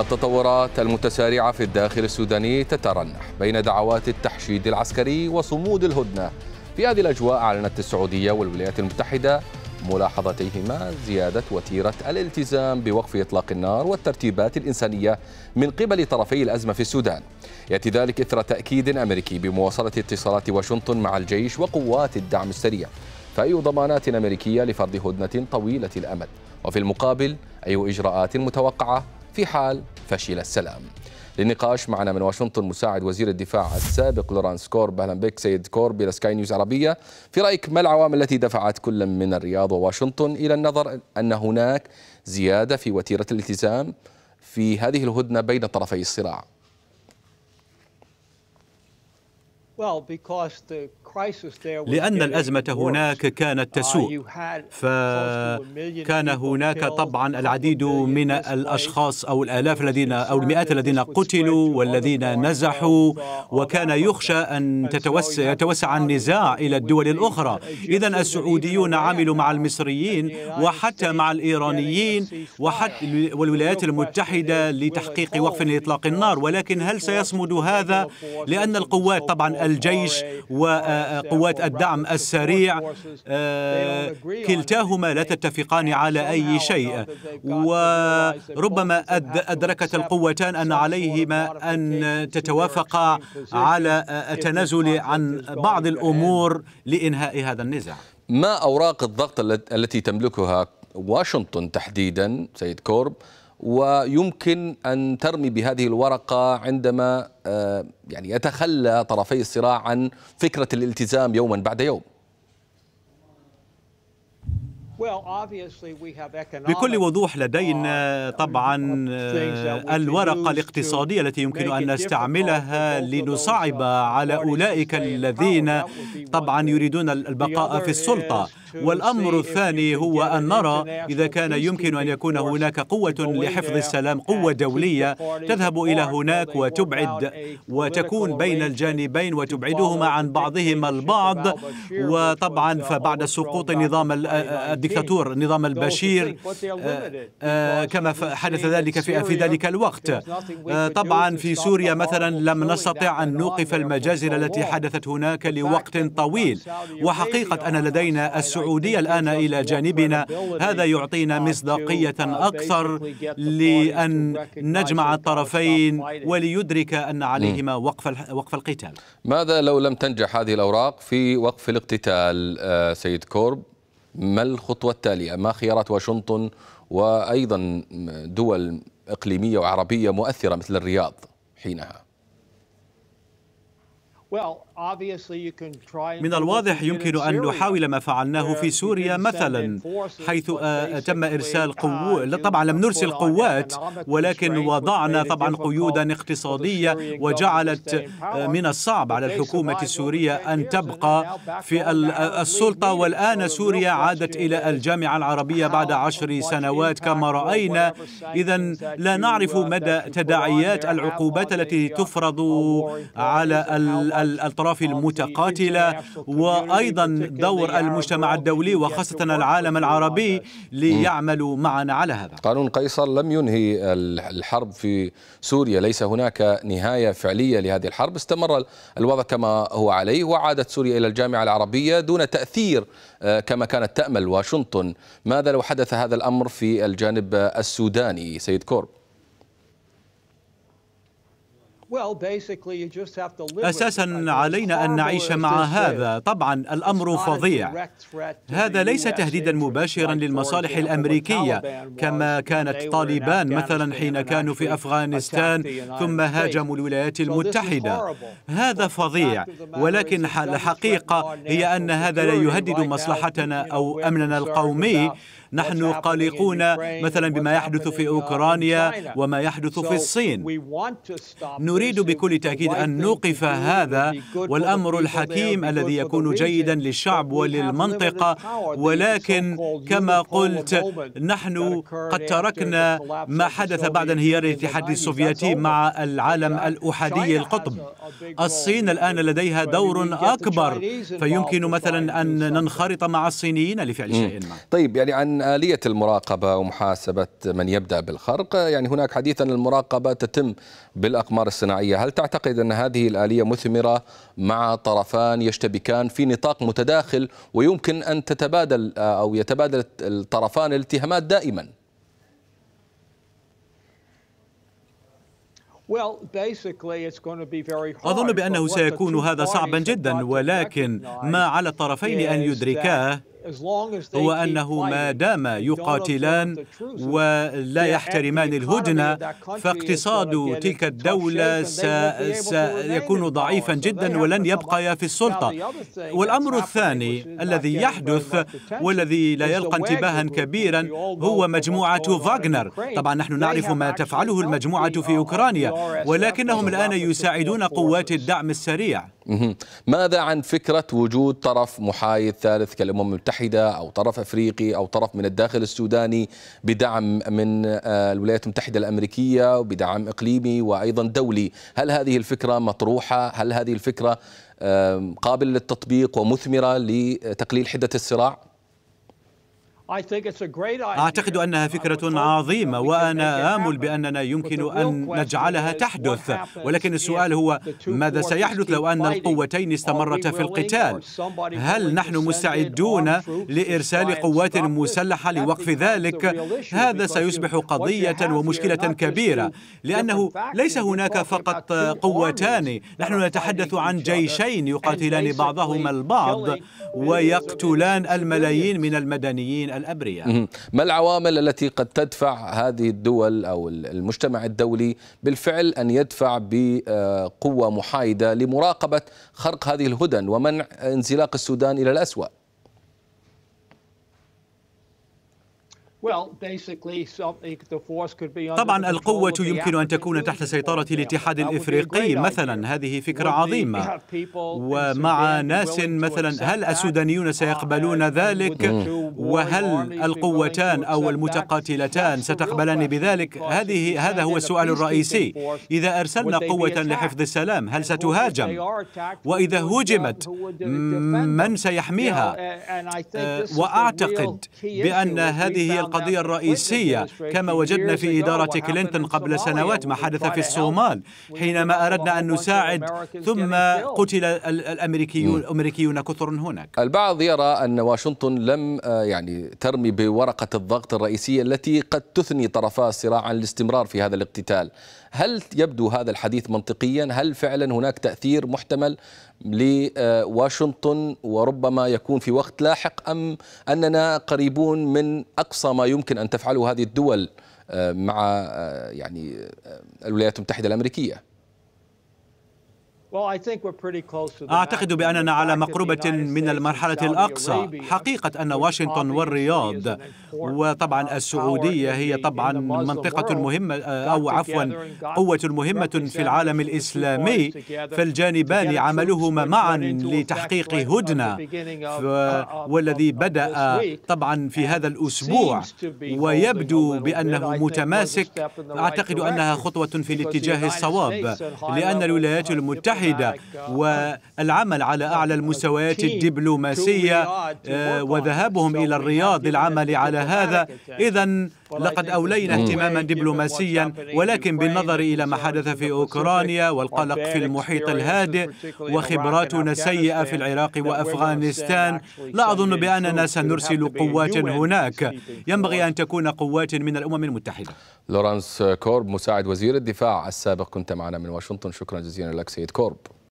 التطورات المتسارعة في الداخل السوداني تترنح بين دعوات التحشيد العسكري وصمود الهدنة في هذه الأجواء أعلنت السعودية والولايات المتحدة ملاحظتيهما زيادة وتيرة الالتزام بوقف إطلاق النار والترتيبات الإنسانية من قبل طرفي الأزمة في السودان يأتي ذلك إثر تأكيد أمريكي بمواصلة اتصالات واشنطن مع الجيش وقوات الدعم السريع فأي ضمانات أمريكية لفرض هدنة طويلة الأمد وفي المقابل أي إجراءات متوقعة في حال فشل السلام للنقاش معنا من واشنطن مساعد وزير الدفاع السابق لورانس كورب اهلا بك سيد كورب الى سكاي نيوز عربيه في رايك ما العوامل التي دفعت كل من الرياض وواشنطن الى النظر ان هناك زياده في وتيره الالتزام في هذه الهدنه بين طرفي الصراع لأن الأزمة هناك كانت uh, تسوء فكان هناك طبعا العديد من الأشخاص أو الآلاف الذين أو المئات الذين قتلوا والذين نزحوا وكان يخشى أن تتوسع, يتوسع النزاع إلى الدول الأخرى إذا السعوديون عملوا مع المصريين وحتى مع الإيرانيين وحتى والولايات المتحدة لتحقيق وقف لإطلاق النار ولكن هل سيصمد هذا لأن القوات طبعا الجيش وقوات آه، آه، الدعم السريع آه، كلتاهما لا تتفقان على أي شيء وربما أدركت القوتان أن عليهما أن تتوافقا على التنازل عن بعض الأمور لإنهاء هذا النزاع ما أوراق الضغط التي تملكها واشنطن تحديدا سيد كورب ويمكن أن ترمي بهذه الورقة عندما آه، يعني يتخلى طرفي الصراع عن فكرة الالتزام يوما بعد يوم بكل وضوح لدينا uh, طبعا آه، الورقة الاقتصادية التي يمكن أن نستعملها لنصعب على أولئك الذين طبعا يريدون البقاء في السلطة والأمر الثاني هو أن نرى إذا كان يمكن أن يكون هناك قوة لحفظ السلام قوة دولية تذهب إلى هناك وتبعد وتكون بين الجانبين وتبعدهما عن بعضهما البعض وطبعا فبعد سقوط نظام الدكتاتور نظام البشير آه، آه، كما حدث ذلك في في ذلك الوقت آه، طبعا في سوريا مثلا لم نستطع أن نوقف المجازر التي حدثت هناك لوقت طويل وحقيقة أن لدينا السعودية السعودية الآن إلى جانبنا هذا يعطينا مصداقية أكثر لأن نجمع الطرفين وليدرك أن عليهما وقف وقف القتال ماذا لو لم تنجح هذه الأوراق في وقف الاقتتال آه، سيد كورب ما الخطوة التالية ما خيارات واشنطن وأيضا دول إقليمية وعربية مؤثرة مثل الرياض حينها Well, من الواضح يمكن أن نحاول ما فعلناه في uh, سوريا مثلا حيث uh, تم إرسال uh, قوات طبعا لم نرسل قوات ولكن وضعنا طبعا قيودا اقتصادية وجعلت من الصعب على الحكومة السورية أن تبقى في السلطة والآن سوريا عادت إلى الجامعة العربية بعد عشر سنوات كما رأينا إذا لا نعرف مدى تداعيات العقوبات التي تفرض على الطرف الأطراف المتقاتلة وأيضا دور المجتمع الدولي وخاصة العالم العربي ليعملوا معنا على هذا قانون قيصر لم ينهي الحرب في سوريا ليس هناك نهاية فعلية لهذه الحرب استمر الوضع كما هو عليه وعادت سوريا إلى الجامعة العربية دون تأثير آه، كما كانت تأمل واشنطن ماذا لو حدث هذا الأمر في الجانب السوداني سيد كورب اساسا علينا ان نعيش مع هذا طبعا الامر فظيع هذا ليس تهديدا مباشرا للمصالح الامريكيه كما كانت طالبان مثلا حين كانوا في افغانستان ثم هاجموا الولايات المتحده هذا فظيع ولكن الحقيقه هي ان هذا لا يهدد مصلحتنا او امننا القومي نحن قلقون مثلا بما يحدث في uh, أوكرانيا وما يحدث في الصين نريد بكل تأكيد أن نوقف هذا والأمر الحكيم الذي يكون جيدا للشعب وللمنطقة ولكن كما قلت نحن قد تركنا ما حدث بعد انهيار الاتحاد السوفيتي مع uh, العالم الأحادي القطب الصين الآن لديها دور أكبر فيمكن مثلا أن ننخرط مع الصينيين لفعل شيء ما طيب يعني عن آلية المراقبة ومحاسبة من يبدأ بالخرق يعني هناك حديثا المراقبة تتم بالأقمار الصناعية هل تعتقد أن هذه الآلية مثمرة مع طرفان يشتبكان في نطاق متداخل ويمكن أن تتبادل آه، أو يتبادل الطرفان الاتهامات دائما أظن بأنه سيكون هذا صعبا جدا ولكن ما على الطرفين أن يدركاه هو أنه ما دام يقاتلان ولا يحترمان الهدنة فاقتصاد تلك الدولة سيكون ضعيفا جدا ولن يبقى في السلطة والأمر الثاني الذي يحدث والذي لا يلقى انتباها كبيرا هو مجموعة فاغنر طبعا نحن نعرف ما تفعله المجموعة في أوكرانيا ولكنهم الآن يساعدون قوات الدعم السريع ماذا عن فكرة وجود طرف محايد ثالث كالأمم المتحدة أو طرف أفريقي أو طرف من الداخل السوداني بدعم من آه، الولايات المتحدة الأمريكية وبدعم إقليمي وأيضا دولي هل هذه الفكرة مطروحة؟ هل هذه الفكرة قابل للتطبيق ومثمرة لتقليل حدة الصراع؟ اعتقد انها فكره عظيمه وانا امل باننا يمكن ان نجعلها تحدث ولكن السؤال هو ماذا سيحدث لو ان القوتين استمرتا في القتال هل نحن مستعدون لارسال قوات مسلحه لوقف ذلك هذا سيصبح قضيه ومشكله كبيره لانه ليس هناك فقط قوتان نحن نتحدث عن جيشين يقاتلان بعضهما البعض ويقتلان الملايين من المدنيين الأبرياء ما العوامل التي قد تدفع هذه الدول أو المجتمع الدولي بالفعل أن يدفع بقوة محايدة لمراقبة خرق هذه الهدن ومنع انزلاق السودان إلى الأسوأ طبعا القوة يمكن أن تكون تحت سيطرة الاتحاد الإفريقي مثلا هذه فكرة عظيمة ومع ناس مثلا هل السودانيون uh, سيقبلون ذلك وهل القوتان أو المتقاتلتان ستقبلان بذلك هذه هذا هو السؤال الرئيسي إذا أرسلنا قوة لحفظ السلام هل ستهاجم وإذا هجمت من سيحميها آه، وأعتقد بأن هذه هي القضية الرئيسية كما وجدنا في إدارة كلينتون قبل سنوات ما حدث في الصومال حينما أردنا أن نساعد ثم قتل الأمريكيون, mm. الأمريكيون كثر هناك البعض يرى أن واشنطن لم آه، يعني ترمي بورقة الضغط الرئيسية التي قد تثني طرفا الصراع عن الاستمرار في هذا الاقتتال هل يبدو هذا الحديث منطقيا هل فعلا هناك تأثير محتمل لواشنطن آه، وربما يكون في وقت لاحق أم أننا قريبون من أقصى ما ما يمكن أن تفعله هذه الدول آه، مع آه، يعني آه، الولايات المتحدة الأمريكية أعتقد بأننا على مقربة من المرحلة الأقصى حقيقة أن واشنطن والرياض وطبعا السعودية هي طبعا منطقة مهمة أو عفوا قوة مهمة في العالم الإسلامي فالجانبان عملهما معا لتحقيق هدنة uh, والذي بدأ طبعا في هذا الأسبوع ويبدو بأنه متماسك أعتقد أنها خطوة في الاتجاه الصواب لأن الولايات المتحدة المتحدة والعمل على أعلى المستويات الدبلوماسية آه، وذهابهم إلى الرياض للعمل على هذا إذا لقد أولينا اهتماما دبلوماسيا ولكن بالنظر إلى ما حدث في أوكرانيا والقلق في المحيط الهادئ وخبراتنا السيئة في العراق وأفغانستان لا أظن بأننا سنرسل قوات هناك ينبغي أن تكون قوات من الأمم المتحدة لورانس كورب مساعد وزير الدفاع السابق كنت معنا من واشنطن شكرا جزيلا لك سيد كورب